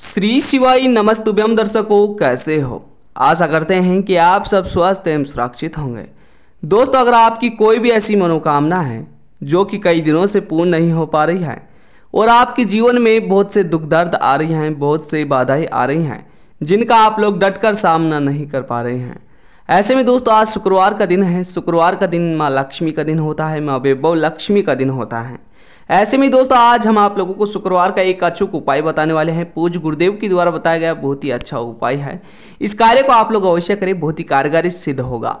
श्री शिवाई नमस्तुभ्यम दर्शकों कैसे हो आशा करते हैं कि आप सब स्वस्थ एवं सुरक्षित होंगे दोस्तों अगर आपकी कोई भी ऐसी मनोकामना है जो कि कई दिनों से पूर्ण नहीं हो पा रही है और आपके जीवन में बहुत से दुख दर्द आ रही हैं बहुत से बाधाएं आ रही हैं जिनका आप लोग डटकर सामना नहीं कर पा रहे हैं ऐसे में दोस्तों आज शुक्रवार का दिन है शुक्रवार का दिन माँ लक्ष्मी का दिन होता है माँ वैभव लक्ष्मी का दिन होता है ऐसे में दोस्तों आज हम आप लोगों को शुक्रवार का एक अचूक उपाय बताने वाले हैं पूज गुरुदेव के द्वारा बताया गया बहुत ही अच्छा उपाय है इस कार्य को आप लोग अवश्य करें बहुत ही कारगर सिद्ध होगा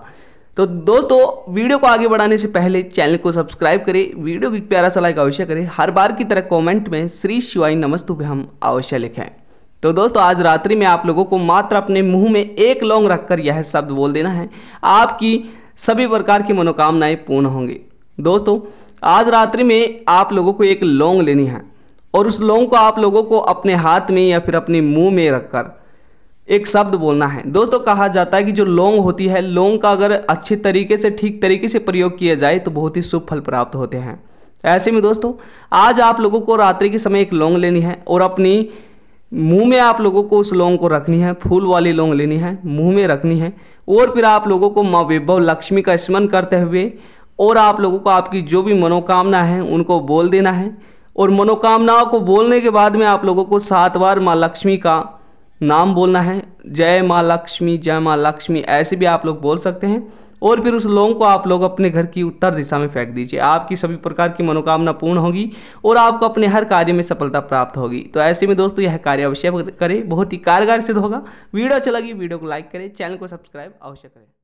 तो दोस्तों वीडियो को आगे बढ़ाने से पहले चैनल को सब्सक्राइब करें वीडियो की प्यारा सलाह का अवश्य करें हर बार की तरह कमेंट में श्री नमस्तु भी हम अवश्य लिखें तो दोस्तों आज रात्रि में आप लोगों को मात्र अपने मुंह में एक लौंग रखकर यह शब्द बोल देना है आपकी सभी प्रकार की मनोकामनाएं पूर्ण होंगी दोस्तों आज रात्रि में आप लोगों को एक लौंग लेनी है और उस लौंग को आप लोगों को अपने हाथ में या फिर अपने मुंह में रखकर एक शब्द बोलना है दोस्तों कहा जाता है कि जो लौंग होती है लौंग का अगर अच्छे तरीके से ठीक तरीके से प्रयोग किया जाए तो बहुत ही शुभ फल प्राप्त होते हैं ऐसे में दोस्तों आज आप लोगों को रात्रि के समय एक लौंग लेनी है और अपनी मुंह में आप लोगों को उस लौंग को रखनी है फूल वाली लौंग लेनी है मुंह में रखनी है और फिर आप लोगों को माँ विभव लक्ष्मी का स्मरण करते हुए और आप लोगों को आपकी जो भी मनोकामना है उनको बोल देना है और मनोकामनाओं को बोलने के बाद में आप लोगों को सात बार माँ लक्ष्मी का नाम बोलना है जय माँ लक्ष्मी जय माँ लक्ष्मी ऐसे भी आप लोग बोल सकते हैं और फिर उस लौंग को आप लोग अपने घर की उत्तर दिशा में फेंक दीजिए आपकी सभी प्रकार की मनोकामना पूर्ण होगी और आपको अपने हर कार्य में सफलता प्राप्त होगी तो ऐसे में दोस्तों यह कार्य अवश्य करें बहुत ही कारगर सिद्ध होगा वीडियो अच्छा लगी वीडियो को लाइक करें चैनल को सब्सक्राइब अवश्य करें